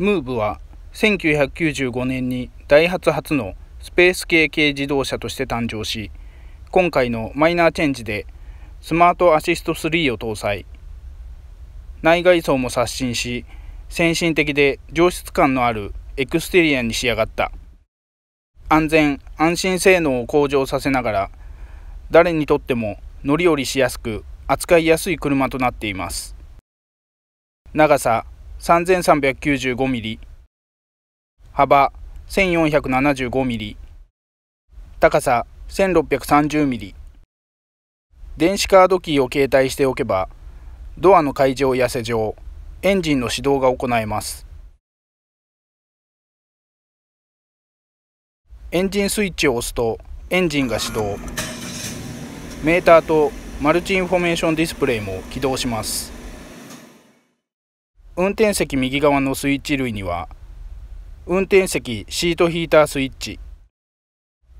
ムーブは1995年にダイハツ初のスペース系軽自動車として誕生し今回のマイナーチェンジでスマートアシスト3を搭載内外装も刷新し先進的で上質感のあるエクステリアに仕上がった安全安心性能を向上させながら誰にとっても乗り降りしやすく扱いやすい車となっています長さ3395ミリ幅1475ミリ高さ1630ミリ電子カードキーを携帯しておけばドアの開錠や施錠エンジンの始動が行えますエンジンスイッチを押すとエンジンが始動メーターとマルチインフォメーションディスプレイも起動します運転席右側のスイッチ類には運転席シートヒータースイッチ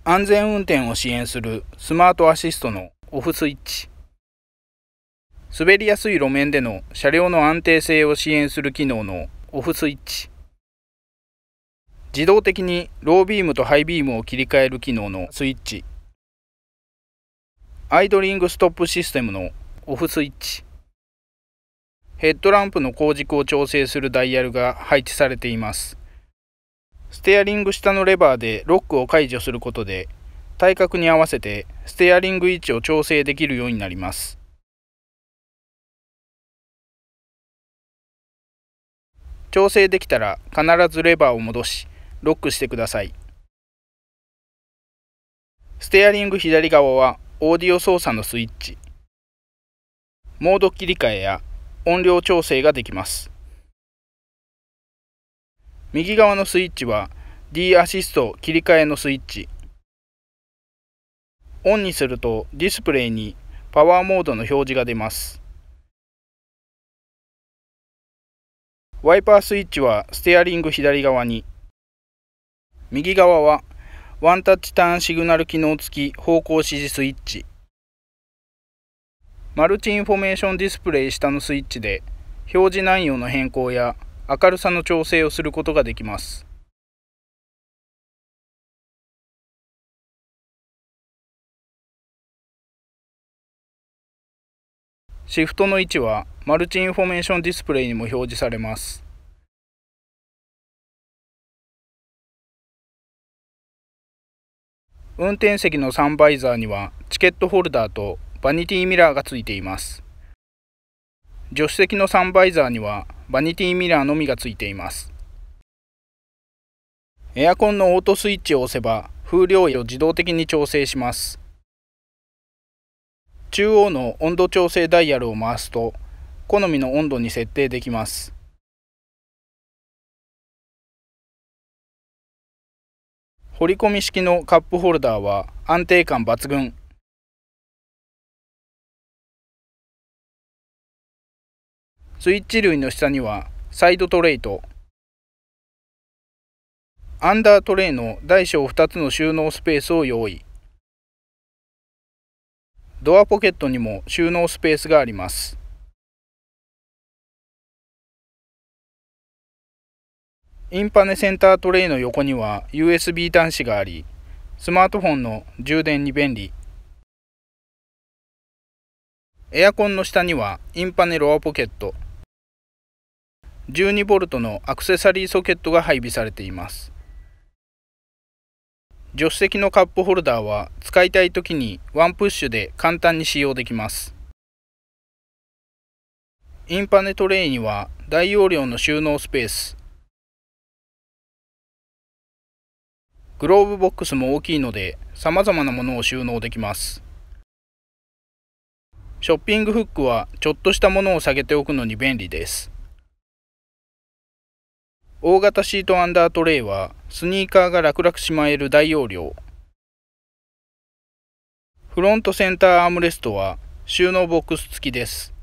安全運転を支援するスマートアシストのオフスイッチ滑りやすい路面での車両の安定性を支援する機能のオフスイッチ自動的にロービームとハイビームを切り替える機能のスイッチアイドリングストップシステムのオフスイッチヘッドランプの光軸を調整するダイヤルが配置されていますステアリング下のレバーでロックを解除することで体格に合わせてステアリング位置を調整できるようになります調整できたら必ずレバーを戻しロックしてくださいステアリング左側はオーディオ操作のスイッチモード切り替えや音量調整ができます。右側のスイッチは D アシスト切り替えのスイッチ。オンにするとディスプレイにパワーモードの表示が出ます。ワイパースイッチはステアリング左側に、右側はワンタッチターンシグナル機能付き方向指示スイッチ。マルチインフォメーションディスプレイ下のスイッチで表示内容の変更や明るさの調整をすることができます。シフトの位置はマルチインフォメーションディスプレイにも表示されます。運転席のサンバイザーにはチケットホルダーとバニティミラーがついています助手席のサンバイザーにはバニティミラーのみがついていますエアコンのオートスイッチを押せば風量を自動的に調整します中央の温度調整ダイヤルを回すと好みの温度に設定できます掘り込み式のカップホルダーは安定感抜群スイッチ類の下にはサイドトレイとアンダートレイの大小2つの収納スペースを用意ドアポケットにも収納スペースがありますインパネセンタートレイの横には USB 端子がありスマートフォンの充電に便利エアコンの下にはインパネロアポケット1 2トのアクセサリーソケットが配備されています助手席のカップホルダーは使いたい時にワンプッシュで簡単に使用できますインパネトレイには大容量の収納スペースグローブボックスも大きいのでさまざまなものを収納できますショッピングフックはちょっとしたものを下げておくのに便利です大型シートアンダートレイはスニーカーが楽々しまえる大容量フロントセンターアームレストは収納ボックス付きです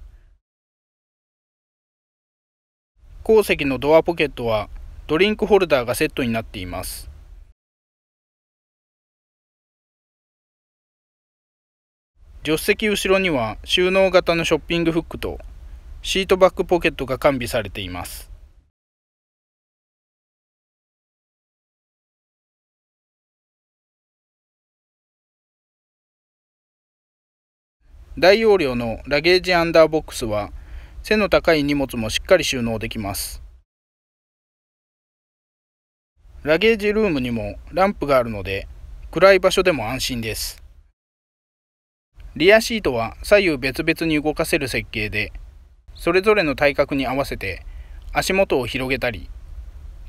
後席のドアポケットはドリンクホルダーがセットになっています助手席後ろには収納型のショッピングフックとシートバックポケットが完備されています大容量のラゲージアンダーボックスは背の高い荷物もしっかり収納できますラゲージルームにもランプがあるので暗い場所でも安心ですリアシートは左右別々に動かせる設計でそれぞれの体格に合わせて足元を広げたり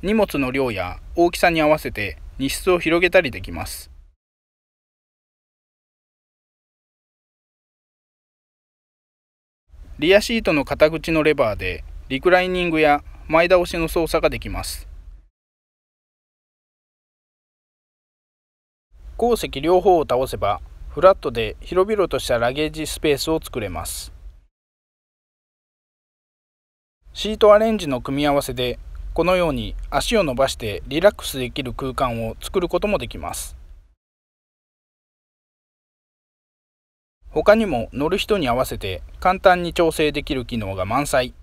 荷物の量や大きさに合わせて荷室を広げたりできますリアシートの肩口のレバーでリクライニングや前倒しの操作ができます後席両方を倒せばフラットで広々としたラゲージスペースを作れますシートアレンジの組み合わせでこのように足を伸ばしてリラックスできる空間を作ることもできます他にも乗る人に合わせて簡単に調整できる機能が満載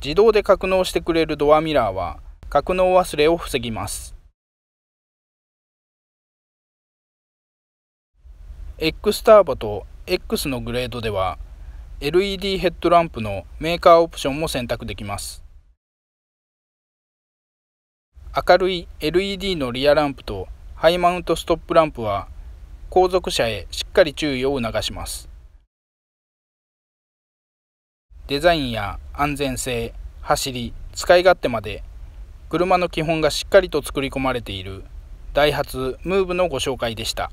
自動で格納してくれるドアミラーは格納忘れを防ぎます X ターボと X のグレードでは LED ヘッドランプのメーカーオプションも選択できます明るい LED のリアランプとハイマウントストップランプは後続車へしっかり注意を促しますデザインや安全性走り使い勝手まで車の基本がしっかりと作り込まれているダイハツムーブのご紹介でした。